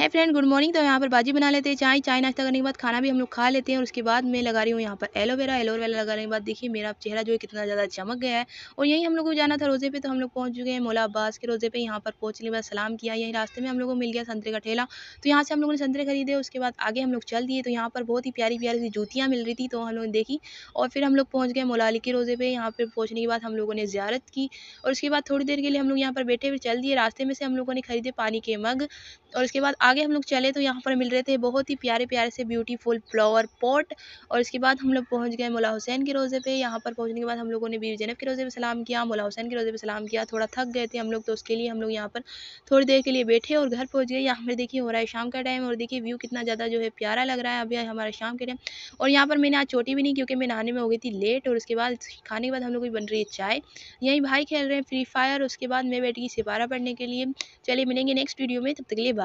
है friend good morning तो यहाँ पर बाजी बना लेते हैं चाय चाय नाश्ता करने के बाद खाना भी हम लोग खा लेते हैं और उसके बाद मैं लगा रही हूँ यहाँ पर एलोवेरा एलोवेरा लगाने के बाद देखिए मेरा चेहरा जो है कितना ज़्यादा चमक गया है और यहीं हम लोग को जाना था रोज़े पे तो हम लोग पहुँच चुके हैं मोला अब्बास के रोज़े पे यहाँ पर पहुँचने के बाद सलाम किया यहीं रास्ते में हम लोग को मिल गया संतरे का ठेला तो यहाँ से हम लोगों ने संतरे खरीदे उसके बाद आगे हम लोग चल दिए तो यहाँ पर बहुत ही प्यारी प्यारी सी जूतियाँ मिल रही थी तो हम लोगों ने देखी और फिर हम लोग पहुँच गए मोला अली के रोज़े पर यहाँ पर पहुँचने के बाद हम लोगों ने ज्यारत की और उसके बाद थोड़ी देर के लिए हम लोग यहाँ पर बैठे हुए चल दिए रास्ते में से हम लोगों ने खरीदे पानी के मग और उसके बाद आगे हम लोग चले तो यहाँ पर मिल रहे थे बहुत ही प्यारे प्यारे से ब्यूटीफुल फ्लावर पॉट और इसके बाद हम लोग पहुँच गए मौला हुसैन के रोज़े पे यहाँ पर पहुँचने के बाद हम लोगों ने बीर जैनब के रोज़े पे सलाम किया मौला हुसैन के रोज़े पे सलाम किया थोड़ा थक गए थे हम लोग तो उसके लिए हम लोग यहाँ पर थोड़ी देर के लिए बैठे और घर पहुँच गए यहाँ पर देखिए हो रहा है शाम का टाइम और देखिए व्यू कितना ज़्यादा जो है प्यारा लग रहा है अभी हमारा शाम के टाइम और यहाँ पर मैंने आज चोटी भी नहीं क्योंकि मैं नहाने में हो गई थी लेट और उसके बाद खाने के बाद हम लोग बन रही है चाय यहीं भाई खेल रहे हैं फ्री फायर उसके बाद मैं बैठ गई सिपारा पढ़ने के लिए चलिए मिलेंगे नेक्स्ट वीडियो में तब तक के लिए बाय